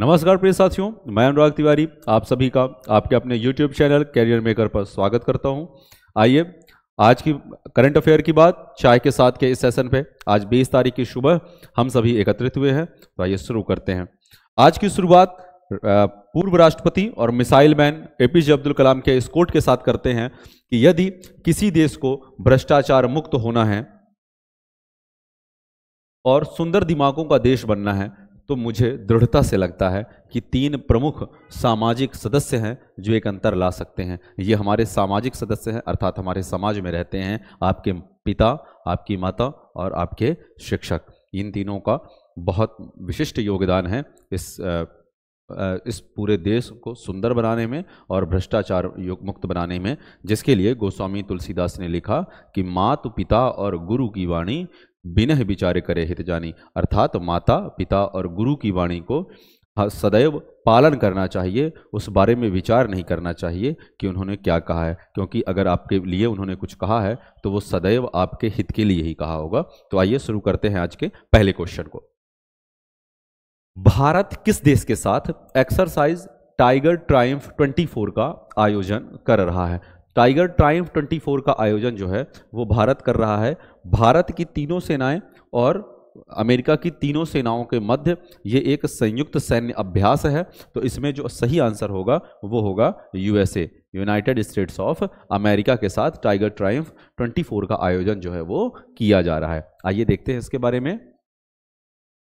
नमस्कार प्रिय साथियों मैं अनुराग तिवारी आप सभी का आपके अपने YouTube चैनल कैरियर मेकर पर स्वागत करता हूं आइए आज की करंट अफेयर की बात चाय के साथ के इस सेशन पे आज 20 तारीख की सुबह हम सभी एकत्रित हुए हैं तो आइए शुरू करते हैं आज की शुरुआत पूर्व राष्ट्रपति और missile man APJ Abdul Kalam के इस कोट के साथ करते हैं कि यदि किसी देश को भ्रष्टाचार मुक्त होना है और सुंदर दिमागों का देश बनना है तो मुझे दृढ़ता से लगता है कि तीन प्रमुख सामाजिक सदस्य हैं जो एक अंतर ला सकते हैं ये हमारे सामाजिक सदस्य हैं अर्थात हमारे समाज में रहते हैं आपके पिता आपकी माता और आपके शिक्षक इन तीनों का बहुत विशिष्ट योगदान है इस इस पूरे देश को सुंदर बनाने में और भ्रष्टाचार मुक्त बनाने में जिसके लिए गोस्वामी तुलसीदास ने लिखा कि मात पिता और गुरु की वाणी बिना विचारे करे हित जानी अर्थात माता पिता और गुरु की वाणी को सदैव पालन करना चाहिए उस बारे में विचार नहीं करना चाहिए कि उन्होंने क्या कहा है क्योंकि अगर आपके लिए उन्होंने कुछ कहा है तो वो सदैव आपके हित के लिए ही कहा होगा तो आइए शुरू करते हैं आज के पहले क्वेश्चन को भारत किस देश के साथ एक्सरसाइज टाइगर ट्राइम्फ 24 का आयोजन कर रहा है टाइगर ट्राइम्फ 24 का आयोजन जो है वो भारत कर रहा है भारत की तीनों सेनाएं और अमेरिका की तीनों सेनाओं के मध्य ये एक संयुक्त सैन्य अभ्यास है तो इसमें जो सही आंसर होगा वो होगा USA United States of America के साथ टाइगर ट्राइम्फ 24 का आयोजन जो है वो किया जा रहा है आइए देखते हैं इसके बारे में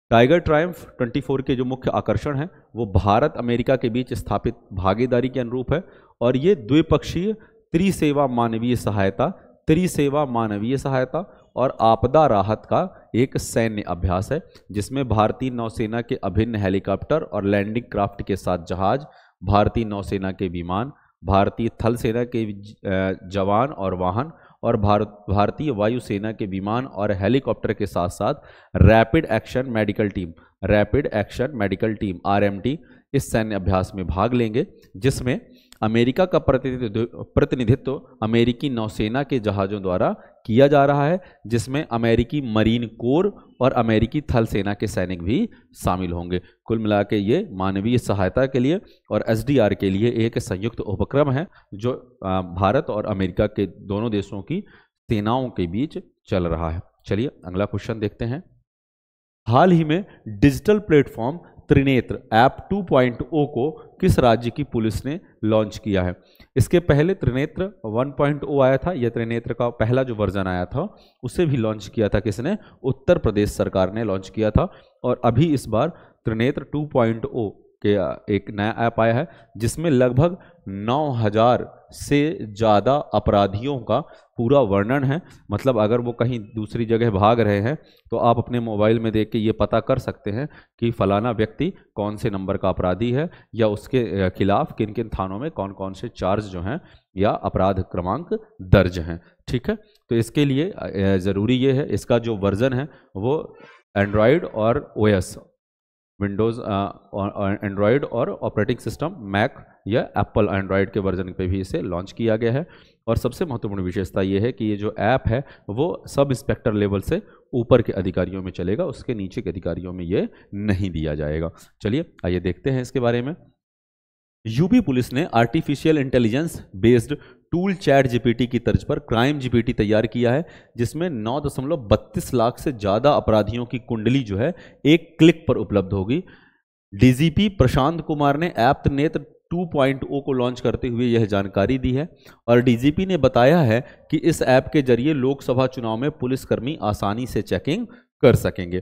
टाइगर ट्राइम्फ 24 के जो मुख्य आकर्षण हैं वो भारत अमेरिका के बीच स्थापित भागीदारी के अनुरूप है और ये द्विपक्षीय त्रिसेवा मानवीय सहायता त्रिसेवा मानवीय सहायता और आपदा राहत का एक सैन्य अभ्यास है जिसमें भारतीय नौसेना के अभिन्न हेलीकॉप्टर और लैंडिंग क्राफ्ट के साथ जहाज भारतीय नौसेना के विमान भारतीय थल सेना के जवान और वाहन और भारत भारतीय वायुसेना के विमान और हेलीकॉप्टर के साथ साथ rapid action medical team rapid action medical team RMT इस सैन्य अभ्यास में भाग लेंगे जिसमें अमेरिका का प्रतिनिधित्व प्रतिनिधित्व अमेरिकी नौसेना के जहाज़ों द्वारा किया जा रहा है जिसमें अमेरिकी मरीन कोर और अमेरिकी थल सेना के सैनिक भी शामिल होंगे कुल मिला के ये मानवीय सहायता के लिए और एस के लिए एक संयुक्त उपक्रम है जो भारत और अमेरिका के दोनों देशों की सेनाओं के बीच चल रहा है चलिए अगला क्वेश्चन देखते हैं हाल ही में डिजिटल प्लेटफॉर्म त्रिनेत्र ऐप 2.0 को किस राज्य की पुलिस ने लॉन्च किया है इसके पहले त्रिनेत्र 1.0 आया था यह त्रिनेत्र का पहला जो वर्जन आया था उसे भी लॉन्च किया था किसने उत्तर प्रदेश सरकार ने लॉन्च किया था और अभी इस बार त्रिनेत्र 2.0 के एक नया ऐप आया है जिसमें लगभग 9000 से ज़्यादा अपराधियों का पूरा वर्णन है मतलब अगर वो कहीं दूसरी जगह भाग रहे हैं तो आप अपने मोबाइल में देख के ये पता कर सकते हैं कि फ़लाना व्यक्ति कौन से नंबर का अपराधी है या उसके खिलाफ किन किन थानों में कौन कौन से चार्ज जो हैं या अपराध क्रमांक दर्ज हैं ठीक है तो इसके लिए ज़रूरी ये है इसका जो वर्ज़न है वो एंड्रॉयड और ओ विंडोज़ एंड्रॉयड uh, और ऑपरेटिंग सिस्टम मैक या एप्पल एंड्रॉयड के वर्जन पे भी इसे लॉन्च किया गया है और सबसे महत्वपूर्ण विशेषता ये है कि ये जो ऐप है वो सब इंस्पेक्टर लेवल से ऊपर के अधिकारियों में चलेगा उसके नीचे के अधिकारियों में ये नहीं दिया जाएगा चलिए आइए देखते हैं इसके बारे में यूपी पुलिस ने artificial intelligence based tool chat GPT की तर्ज पर क्राइम जीपीटी तैयार किया है जिसमें नौ दशमलव बत्तीस लाख से ज़्यादा अपराधियों की कुंडली जो है एक क्लिक पर उपलब्ध होगी डीजीपी प्रशांत कुमार ने ऐप्त नेत्र 2.0 को लॉन्च करते हुए यह जानकारी दी है और डीजीपी ने बताया है कि इस ऐप के जरिए लोकसभा चुनाव में पुलिसकर्मी आसानी से चेकिंग कर सकेंगे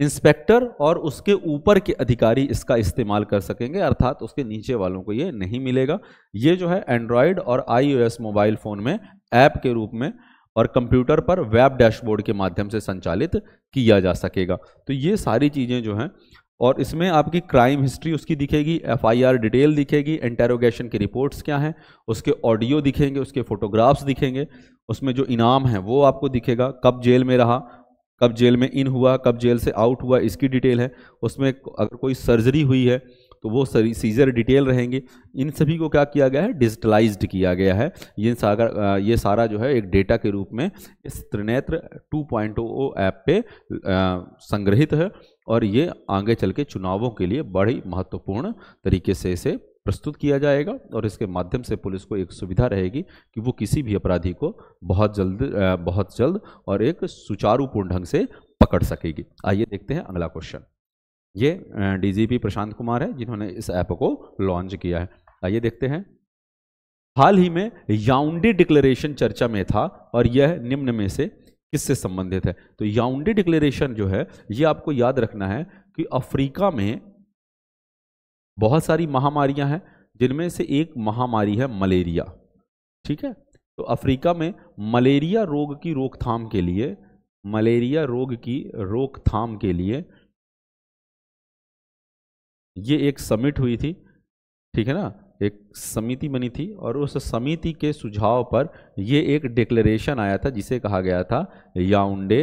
इंस्पेक्टर और उसके ऊपर के अधिकारी इसका इस्तेमाल कर सकेंगे अर्थात उसके नीचे वालों को ये नहीं मिलेगा ये जो है एंड्रॉयड और आईओएस मोबाइल फ़ोन में ऐप के रूप में और कंप्यूटर पर वेब डैशबोर्ड के माध्यम से संचालित किया जा सकेगा तो ये सारी चीज़ें जो हैं और इसमें आपकी क्राइम हिस्ट्री उसकी दिखेगी एफ डिटेल दिखेगी इंटेरोगेशन की रिपोर्ट्स क्या हैं उसके ऑडियो दिखेंगे उसके फ़ोटोग्राफ्स दिखेंगे उसमें जो इनाम है वो आपको दिखेगा कब जेल में रहा कब जेल में इन हुआ कब जेल से आउट हुआ इसकी डिटेल है उसमें अगर कोई सर्जरी हुई है तो वो सभी सीजर डिटेल रहेंगे इन सभी को क्या किया गया है डिजिटलाइज्ड किया गया है ये सागर ये सारा जो है एक डेटा के रूप में इस त्रिनेत्र 2.0 ऐप पे संग्रहित है और ये आगे चल के चुनावों के लिए बड़ी महत्वपूर्ण तरीके से इसे प्रस्तुत किया जाएगा और इसके माध्यम से पुलिस को एक सुविधा रहेगी कि वो किसी भी अपराधी को बहुत जल्द बहुत जल्द और एक सुचारूपूर्ण ढंग से पकड़ सकेगी आइए देखते हैं अगला क्वेश्चन ये डीजीपी प्रशांत कुमार है जिन्होंने इस ऐप को लॉन्च किया है आइए देखते हैं हाल ही में याउंडी डिक्लेरेशन चर्चा में था और यह निम्न में से किससे संबंधित है तो याउंडी डिक्लेरेशन जो है ये आपको याद रखना है कि अफ्रीका में बहुत सारी महामारियां हैं जिनमें से एक महामारी है मलेरिया ठीक है तो अफ्रीका में मलेरिया रोग की रोकथाम के लिए मलेरिया रोग की रोकथाम के लिए ये एक समिट हुई थी ठीक है ना एक समिति बनी थी और उस समिति के सुझाव पर यह एक डिक्लेरेशन आया था जिसे कहा गया था याउंडे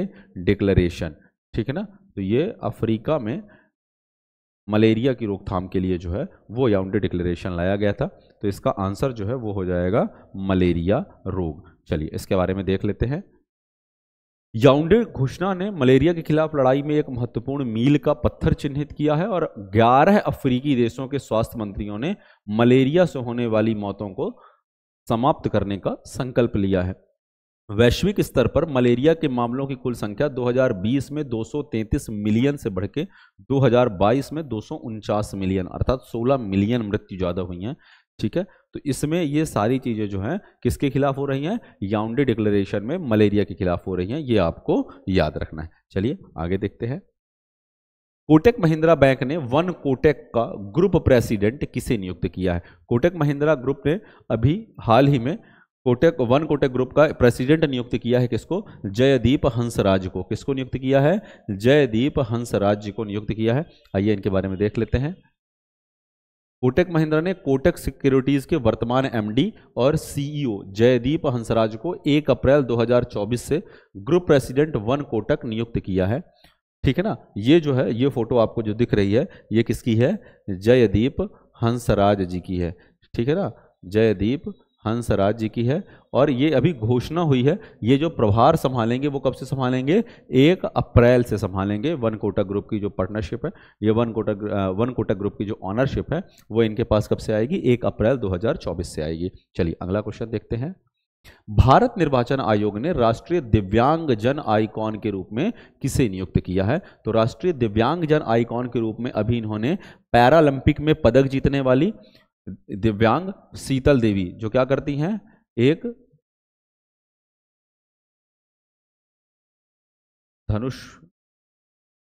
डिक्लेरेशन ठीक है ना तो ये अफ्रीका में मलेरिया की रोकथाम के लिए जो है वो याउंडे डिक्लेरेशन लाया गया था तो इसका आंसर जो है वो हो जाएगा मलेरिया रोग चलिए इसके बारे में देख लेते हैं याउंडे घोषणा ने मलेरिया के खिलाफ लड़ाई में एक महत्वपूर्ण मील का पत्थर चिन्हित किया है और 11 अफ्रीकी देशों के स्वास्थ्य मंत्रियों ने मलेरिया से होने वाली मौतों को समाप्त करने का संकल्प लिया है वैश्विक स्तर पर मलेरिया के मामलों की कुल संख्या 2020 में 233 मिलियन से बढ़ के 2022 में दो मिलियन अर्थात 16 मिलियन मृत्यु ज़्यादा हुई हैं ठीक है तो इसमें ये सारी चीज़ें जो हैं किसके खिलाफ हो रही हैं याउंडी डिक्लेरेशन में मलेरिया के खिलाफ हो रही हैं ये आपको याद रखना है चलिए आगे देखते हैं कोटक महिंद्रा बैंक ने वन कोटेक का ग्रुप प्रेसिडेंट किसे नियुक्त किया है कोटक महिंद्रा ग्रुप ने अभी हाल ही में कोटक वन कोटक ग्रुप का प्रेसिडेंट नियुक्त किया है किसको जयदीप हंसराज को किसको नियुक्त किया है जयदीप हंसराज जी को नियुक्त किया है आइए इनके बारे में देख लेते हैं कोटक महिंद्रा ने कोटक सिक्योरिटीज के वर्तमान एमडी और सीईओ जयदीप हंसराज को 1 अप्रैल 2024 से ग्रुप प्रेसिडेंट वन कोटक नियुक्त किया है ठीक है ना ये जो है ये फोटो आपको जो दिख रही है ये किसकी है जयदीप हंसराज जी की है ठीक है ना जयदीप हंस राज्य की है और ये अभी घोषणा हुई है ये जो प्रभार संभालेंगे वो कब से संभालेंगे एक अप्रैल से संभालेंगे वन कोटा ग्रुप की जो पार्टनरशिप है ये one Kotak one Kotak group की जो ऑनरशिप है वो इनके पास कब से आएगी एक अप्रैल 2024 से आएगी चलिए अगला क्वेश्चन देखते हैं भारत निर्वाचन आयोग ने राष्ट्रीय दिव्यांग जन आईकॉन के रूप में किसे नियुक्त किया है तो राष्ट्रीय दिव्यांग जन आईकॉन के रूप में अभी इन्होंने पैरालंपिक में पदक जीतने वाली दिव्यांग शीतल देवी जो क्या करती हैं एक धनुष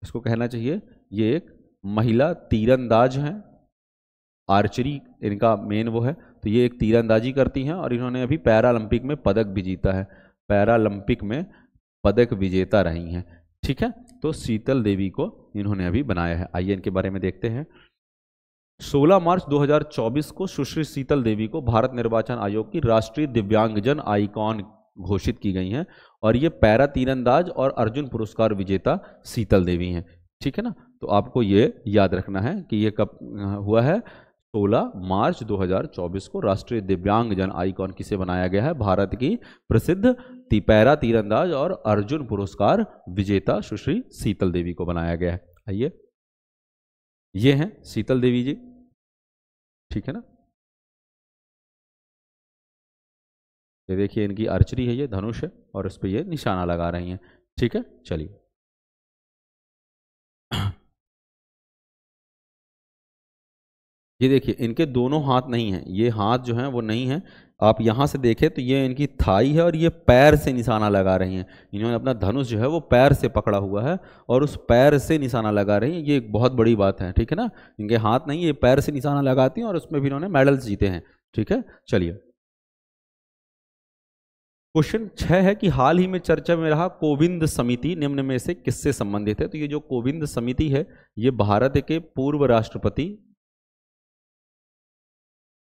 इसको कहना चाहिए ये एक महिला तीरंदाज हैं आर्चरी इनका मेन वो है तो ये एक तीरंदाजी करती हैं और इन्होंने अभी पैरालंपिक में पदक भी जीता है पैरालंपिक में पदक विजेता रही हैं ठीक है तो शीतल देवी को इन्होंने अभी बनाया है आइए इनके बारे में देखते हैं 16 मार्च 2024 को सुश्री शीतल देवी को भारत निर्वाचन आयोग की राष्ट्रीय दिव्यांगजन आइकॉन घोषित की गई हैं और ये पैरा तीरंदाज और अर्जुन पुरस्कार विजेता शीतल देवी हैं ठीक है ना तो आपको ये याद रखना है कि ये कब हुआ है 16 मार्च 2024 को राष्ट्रीय दिव्यांगजन आइकॉन किसे बनाया गया है भारत की प्रसिद्ध पैरा तीरंदाज और अर्जुन पुरस्कार विजेता सुश्री शीतल देवी को बनाया गया है आइए ये हैं शीतल देवी जी ठीक है ना ये देखिए इनकी अर्चरी है ये धनुष है और इस पर ये निशाना लगा रही हैं ठीक है चलिए ये देखिए इनके दोनों हाथ नहीं हैं ये हाथ जो हैं वो नहीं हैं आप यहाँ से देखें तो ये इनकी थाई है और ये पैर से निशाना लगा रही हैं इन्होंने अपना धनुष जो है वो पैर से पकड़ा हुआ है और उस पैर से निशाना लगा रही हैं ये एक बहुत बड़ी बात है ठीक है ना इनके हाथ नहीं ये पैर से निशाना लगाती हैं और उसमें भी इन्होंने मेडल्स जीते हैं ठीक है चलिए क्वेश्चन छः है कि हाल ही में चर्चा में रहा कोविंद समिति निम्न में से किससे संबंधित है तो ये जो कोविंद समिति है ये भारत के पूर्व राष्ट्रपति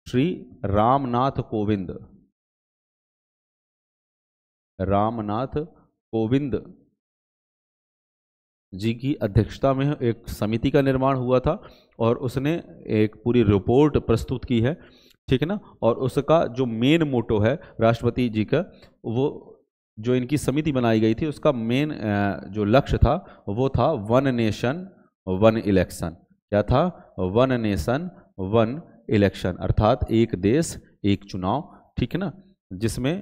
श्री रामनाथ कोविंद रामनाथ कोविंद जी की अध्यक्षता में एक समिति का निर्माण हुआ था और उसने एक पूरी रिपोर्ट प्रस्तुत की है ठीक है ना और उसका जो मेन मोटो है राष्ट्रपति जी का वो जो इनकी समिति बनाई गई थी उसका मेन जो लक्ष्य था वो था वन नेशन वन इलेक्शन क्या था वन नेशन वन इलेक्शन अर्थात एक देश एक चुनाव ठीक है ना जिसमें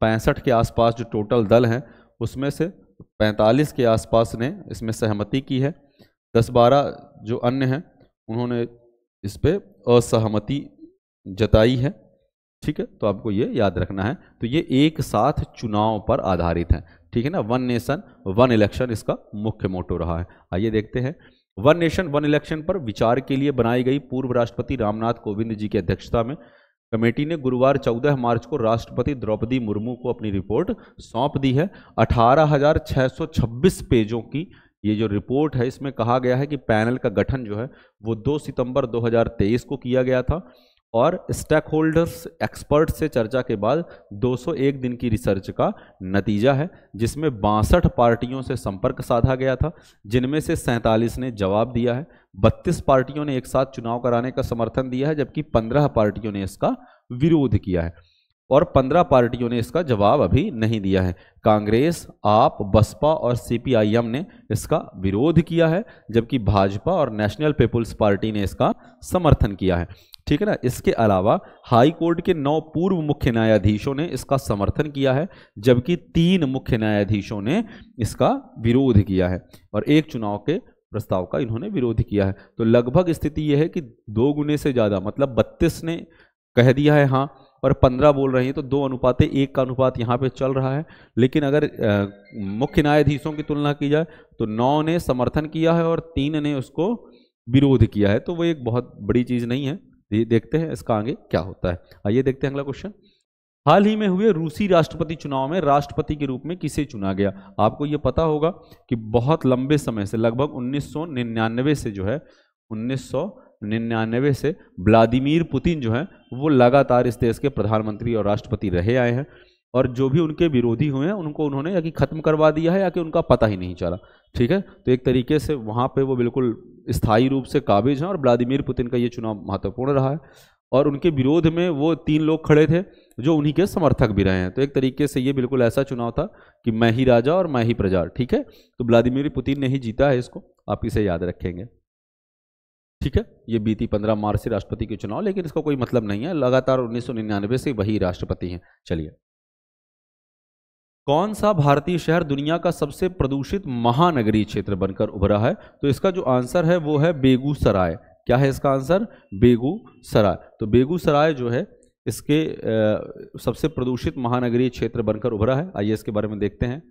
पैंसठ के आसपास जो टोटल दल हैं उसमें से 45 के आसपास ने इसमें सहमति की है 10-12 जो अन्य हैं उन्होंने इस पर असहमति जताई है ठीक है तो आपको ये याद रखना है तो ये एक साथ चुनाव पर आधारित है ठीक है ना वन नेशन वन इलेक्शन इसका मुख्य मोटो रहा है आइए देखते हैं वन नेशन वन इलेक्शन पर विचार के लिए बनाई गई पूर्व राष्ट्रपति रामनाथ कोविंद जी की अध्यक्षता में कमेटी ने गुरुवार 14 मार्च को राष्ट्रपति द्रौपदी मुर्मू को अपनी रिपोर्ट सौंप दी है 18,626 पेजों की ये जो रिपोर्ट है इसमें कहा गया है कि पैनल का गठन जो है वो 2 सितंबर 2023 को किया गया था और स्टेक होल्डर्स एक्सपर्ट से चर्चा के बाद 201 दिन की रिसर्च का नतीजा है जिसमें बासठ पार्टियों से संपर्क साधा गया था जिनमें से सैंतालीस ने जवाब दिया है 32 पार्टियों ने एक साथ चुनाव कराने का समर्थन दिया है जबकि 15 पार्टियों ने इसका विरोध किया है और 15 पार्टियों ने इसका जवाब अभी नहीं दिया है कांग्रेस आप बसपा और सी ने इसका विरोध किया है जबकि भाजपा और नेशनल पीपुल्स पार्टी ने इसका समर्थन किया है ठीक है ना इसके अलावा हाई कोर्ट के नौ पूर्व मुख्य न्यायाधीशों ने इसका समर्थन किया है जबकि तीन मुख्य न्यायाधीशों ने इसका विरोध किया है और एक चुनाव के प्रस्ताव का इन्होंने विरोध किया है तो लगभग स्थिति यह है कि दो गुने से ज़्यादा मतलब बत्तीस ने कह दिया है हाँ और पंद्रह बोल रहे हैं तो दो अनुपातें एक का अनुपात यहाँ पे चल रहा है लेकिन अगर मुख्य न्यायाधीशों की तुलना की जाए तो नौ ने समर्थन किया है और तीन ने उसको विरोध किया है तो वो एक बहुत बड़ी चीज़ नहीं है ये देखते हैं इसका आगे क्या होता है आइए देखते हैं अगला क्वेश्चन हाल ही में हुए रूसी राष्ट्रपति चुनाव में राष्ट्रपति के रूप में किसे चुना गया आपको यह पता होगा कि बहुत लंबे समय से लगभग 1999 से जो है 1999 से व्लादिमीर पुतिन जो है वो लगातार इस देश के प्रधानमंत्री और राष्ट्रपति रहे आए हैं और जो भी उनके विरोधी हुए हैं उनको उन्होंने या कि ख़त्म करवा दिया है या कि उनका पता ही नहीं चला ठीक है तो एक तरीके से वहाँ पे वो बिल्कुल स्थायी रूप से काबिज हैं और व्लादिमिर पुतिन का ये चुनाव महत्वपूर्ण रहा है और उनके विरोध में वो तीन लोग खड़े थे जो उन्हीं के समर्थक भी रहे हैं तो एक तरीके से ये बिल्कुल ऐसा चुनाव था कि मैं ही राजा और मैं ही प्रजा ठीक है तो व्लादिमिर पुतिन ने ही जीता है इसको आप इसे याद रखेंगे ठीक है ये बीती पंद्रह मार्च से राष्ट्रपति के चुनाव लेकिन इसका कोई मतलब नहीं है लगातार उन्नीस से वही राष्ट्रपति हैं चलिए कौन सा भारतीय शहर दुनिया का सबसे प्रदूषित महानगरीय क्षेत्र बनकर उभरा है तो इसका जो आंसर है वो है बेगूसराय क्या है इसका आंसर बेगूसराय तो बेगूसराय जो है इसके सबसे प्रदूषित महानगरीय क्षेत्र बनकर उभरा है आइए इसके बारे में देखते हैं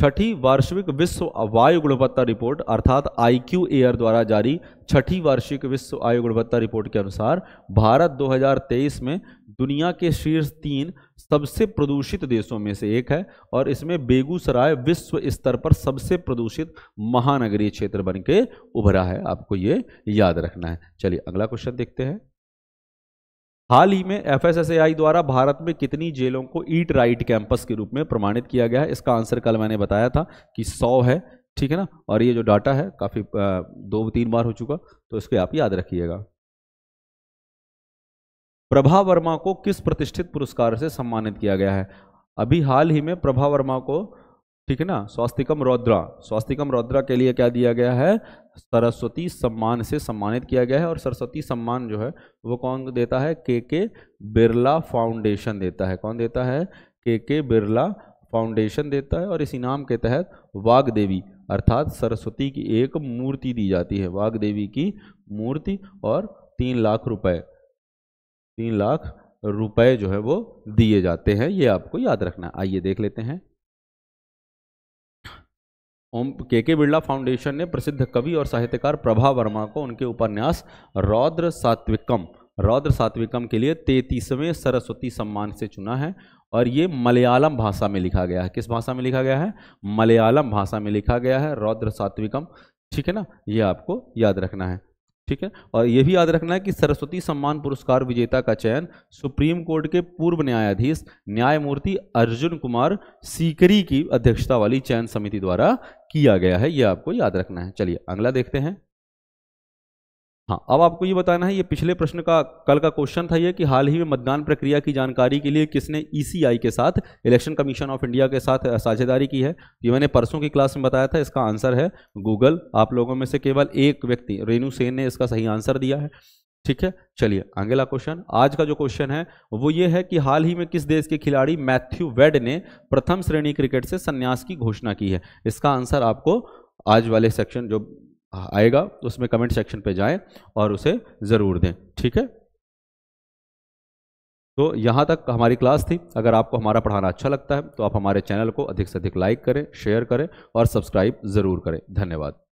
छठी वार्षिक विश्व वायु गुणवत्ता रिपोर्ट अर्थात आई क्यू एयर द्वारा जारी छठी वार्षिक विश्व वायु गुणवत्ता रिपोर्ट के अनुसार भारत 2023 में दुनिया के शीर्ष तीन सबसे प्रदूषित देशों में से एक है और इसमें बेगूसराय विश्व स्तर पर सबसे प्रदूषित महानगरीय क्षेत्र बन के उभरा है आपको ये याद रखना है चलिए अगला क्वेश्चन देखते हैं हाल ही में एफ द्वारा भारत में कितनी जेलों को ईट राइट कैंपस के रूप में प्रमाणित किया गया है इसका आंसर कल मैंने बताया था कि सौ है ठीक है ना और ये जो डाटा है काफ़ी दो तीन बार हो चुका तो इसके आप याद रखिएगा प्रभा वर्मा को किस प्रतिष्ठित पुरस्कार से सम्मानित किया गया है अभी हाल ही में प्रभा वर्मा को ठीक है ना स्वास्तिकम रौद्रा स्वास्तिकम रौद्रा के लिए क्या दिया गया है सरस्वती सम्मान से सम्मानित किया गया है और सरस्वती सम्मान जो है वो कौन देता है के के बिरला फाउंडेशन देता है कौन देता है के के बिरला फाउंडेशन देता है और इस इनाम के तहत वाग देवी अर्थात सरस्वती की एक मूर्ति दी जाती है वाग देवी की मूर्ति और तीन लाख रुपए तीन लाख रुपए जो है वो दिए जाते हैं ये आपको याद रखना आइए देख लेते हैं ओम के के बिरला फाउंडेशन ने प्रसिद्ध कवि और साहित्यकार प्रभा वर्मा को उनके उपन्यास रौद्र सात्विकम रौद्र सात्विकम के लिए तैतीसवें सरस्वती सम्मान से चुना है और ये मलयालम भाषा में लिखा गया है किस भाषा में लिखा गया है मलयालम भाषा में लिखा गया है रौद्र सात्विकम ठीक है ना ये आपको याद रखना है ठीक है और यह भी याद रखना है कि सरस्वती सम्मान पुरस्कार विजेता का चयन सुप्रीम कोर्ट के पूर्व न्यायाधीश न्यायमूर्ति अर्जुन कुमार सीकरी की अध्यक्षता वाली चयन समिति द्वारा किया गया है यह आपको याद रखना है चलिए अगला देखते हैं हाँ अब आपको ये बताना है ये पिछले प्रश्न का कल का क्वेश्चन था ये कि हाल ही में मतदान प्रक्रिया की जानकारी के लिए किसने ईसीआई e के साथ इलेक्शन कमीशन ऑफ इंडिया के साथ साझेदारी की है ये मैंने परसों की क्लास में बताया था इसका आंसर है गूगल आप लोगों में से केवल एक व्यक्ति रेणु सेन ने इसका सही आंसर दिया है ठीक है चलिए अगला क्वेश्चन आज का जो क्वेश्चन है वो ये है कि हाल ही में किस देश के खिलाड़ी मैथ्यू वेड ने प्रथम श्रेणी क्रिकेट से संन्यास की घोषणा की है इसका आंसर आपको आज वाले सेक्शन जो आएगा तो उसमें कमेंट सेक्शन पे जाएं और उसे ज़रूर दें ठीक है तो यहाँ तक हमारी क्लास थी अगर आपको हमारा पढ़ाना अच्छा लगता है तो आप हमारे चैनल को अधिक से अधिक लाइक करें शेयर करें और सब्सक्राइब ज़रूर करें धन्यवाद